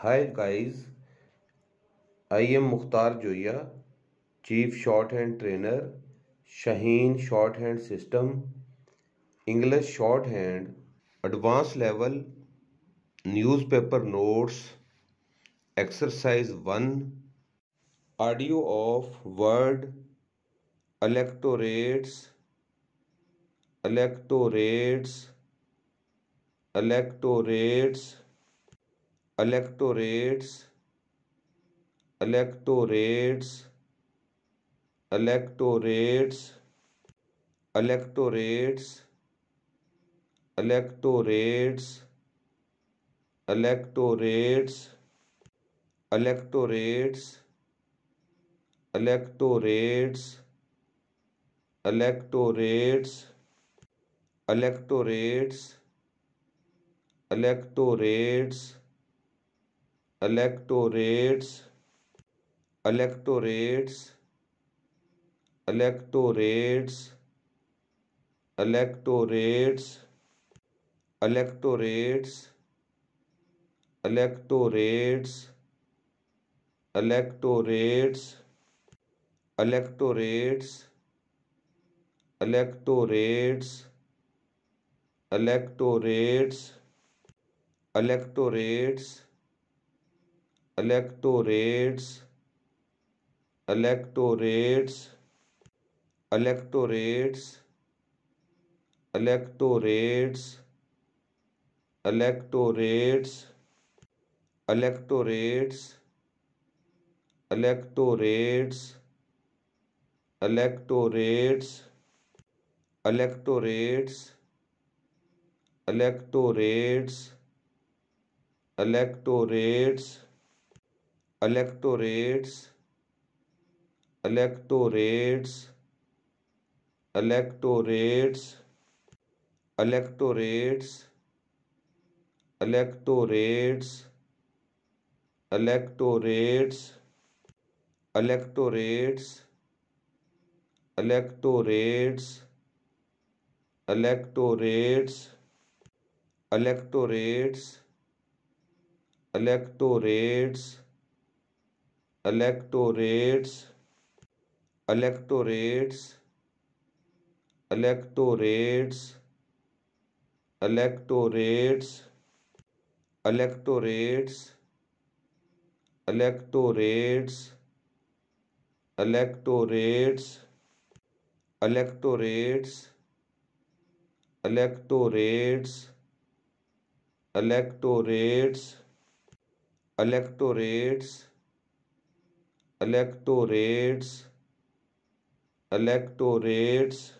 hi guys I am Mukhtar Zoya chief shorthand trainer Shaheen shorthand system English shorthand advance level newspaper notes exercise one audio of word electorates electorates electorates electorates electorates electorates electorates electorates electorates electorates electorates electorates electorates electorates electorates electorates electorates electorates electorates electorates electorates electorates electorates electorates electorates electorates electorates electorates electorates electorates electorates electorates electorates electorates electorates electorates electorates electorates electorates electorates electorates electorates electorates electorates electorates electorates electorates electorates electorates electorates electorates electorates electorates electorates electorates electorates electorates electorates electorates electorates